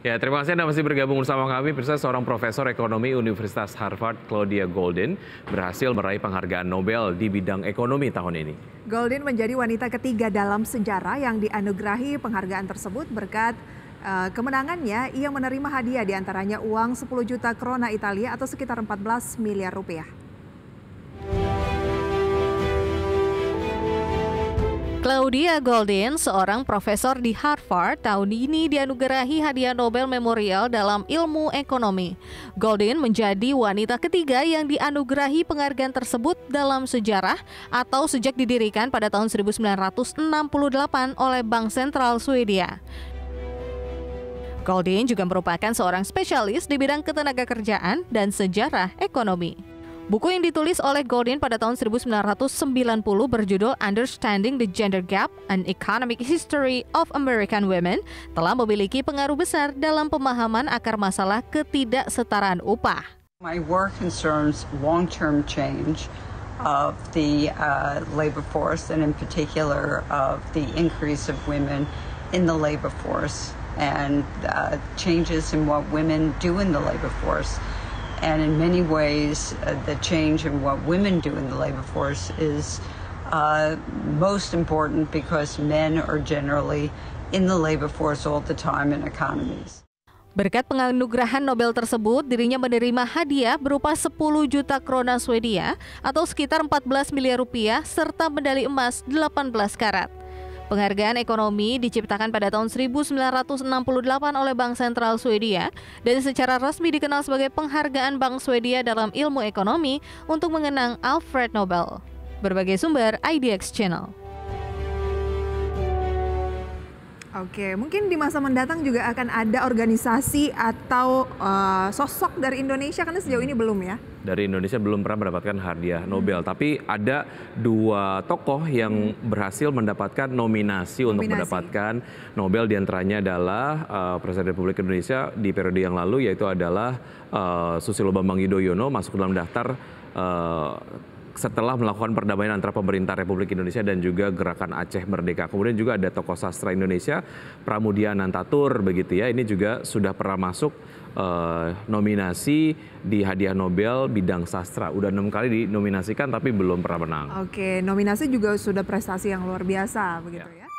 Ya, terima kasih Anda masih bergabung bersama kami. Pemirsa, seorang profesor ekonomi Universitas Harvard, Claudia Golden, berhasil meraih penghargaan Nobel di bidang ekonomi tahun ini. Golden menjadi wanita ketiga dalam sejarah yang dianugerahi penghargaan tersebut berkat uh, kemenangannya ia menerima hadiah diantaranya uang 10 juta krona Italia atau sekitar 14 miliar rupiah. Claudia Goldin, seorang profesor di Harvard, tahun ini dianugerahi hadiah Nobel Memorial dalam ilmu ekonomi. Goldin menjadi wanita ketiga yang dianugerahi penghargaan tersebut dalam sejarah atau sejak didirikan pada tahun 1968 oleh Bank Sentral Swedia. Goldin juga merupakan seorang spesialis di bidang ketenaga kerjaan dan sejarah ekonomi. Buku yang ditulis oleh Godin pada tahun 1990 berjudul Understanding the Gender Gap, An Economic History of American Women telah memiliki pengaruh besar dalam pemahaman akar masalah ketidaksetaraan upah. My work concerns long-term change of the uh, labor force and in particular of the increase of women in the labor force and uh, changes in what women do in the labor force and in many ways, uh, the change in what women do in the labor force is uh, most important because men are generally in the labor force all the time in economies. Berkat penganugerahan Nobel tersebut, dirinya menerima hadiah berupa 10 juta krona Swedia atau sekitar 14 miliar rupiah serta medali emas 18 karat. Penghargaan ekonomi diciptakan pada tahun 1968 oleh Bank Sentral Swedia dan secara resmi dikenal sebagai penghargaan Bank Swedia dalam ilmu ekonomi untuk mengenang Alfred Nobel. Berbagai sumber IDX Channel. Oke, mungkin di masa mendatang juga akan ada organisasi atau uh, sosok dari Indonesia karena sejauh ini belum ya dari Indonesia belum pernah mendapatkan hadiah Nobel. Hmm. Tapi ada dua tokoh yang hmm. berhasil mendapatkan nominasi, nominasi untuk mendapatkan Nobel. Di antaranya adalah uh, Presiden Republik Indonesia di periode yang lalu yaitu adalah uh, Susilo Bambang Yudhoyono masuk dalam daftar uh, setelah melakukan perdamaian antara pemerintah Republik Indonesia dan juga gerakan Aceh Merdeka. Kemudian juga ada tokoh sastra Indonesia Pramudia Nantatur, begitu ya. Ini juga sudah pernah masuk eh, nominasi di hadiah Nobel bidang sastra. Udah enam kali dinominasikan tapi belum pernah menang. Oke, nominasi juga sudah prestasi yang luar biasa begitu ya. ya.